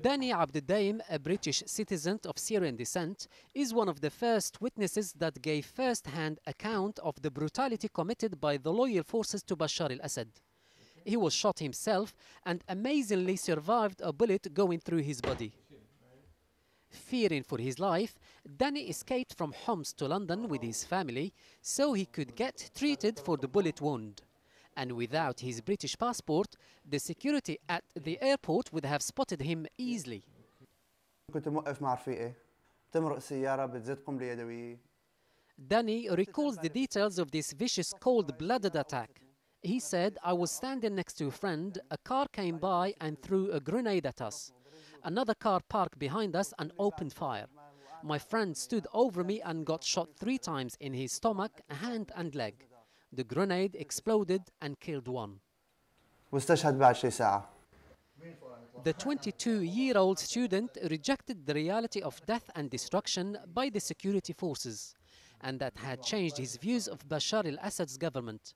Danny Abdeldaim, a British citizen of Syrian descent, is one of the first witnesses that gave first-hand account of the brutality committed by the loyal forces to Bashar al-Assad. He was shot himself and amazingly survived a bullet going through his body. Fearing for his life, Danny escaped from Homs to London with his family so he could get treated for the bullet wound and without his British passport, the security at the airport would have spotted him easily. Danny recalls the details of this vicious cold-blooded attack. He said, I was standing next to a friend, a car came by and threw a grenade at us. Another car parked behind us and opened fire. My friend stood over me and got shot three times in his stomach, hand and leg. The grenade exploded and killed one. The 22-year-old student rejected the reality of death and destruction by the security forces, and that had changed his views of Bashar al-Assad's government.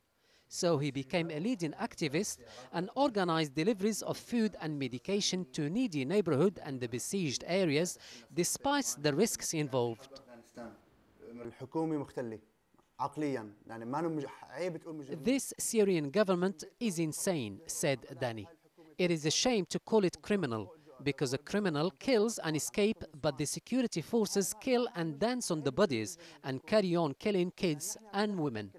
So he became a leading activist and organized deliveries of food and medication to needy neighborhoods and the besieged areas, despite the risks involved. This Syrian government is insane, said Dani. It is a shame to call it criminal, because a criminal kills and escape, but the security forces kill and dance on the bodies and carry on killing kids and women.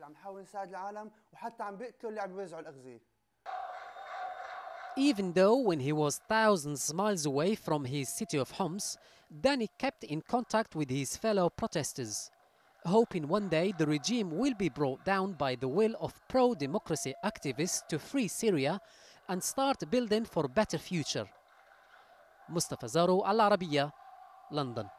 Even though when he was thousands of miles away from his city of Homs, Danny kept in contact with his fellow protesters hoping one day the regime will be brought down by the will of pro-democracy activists to free Syria and start building for a better future. Mustafa Zaro, Al Arabiya, London.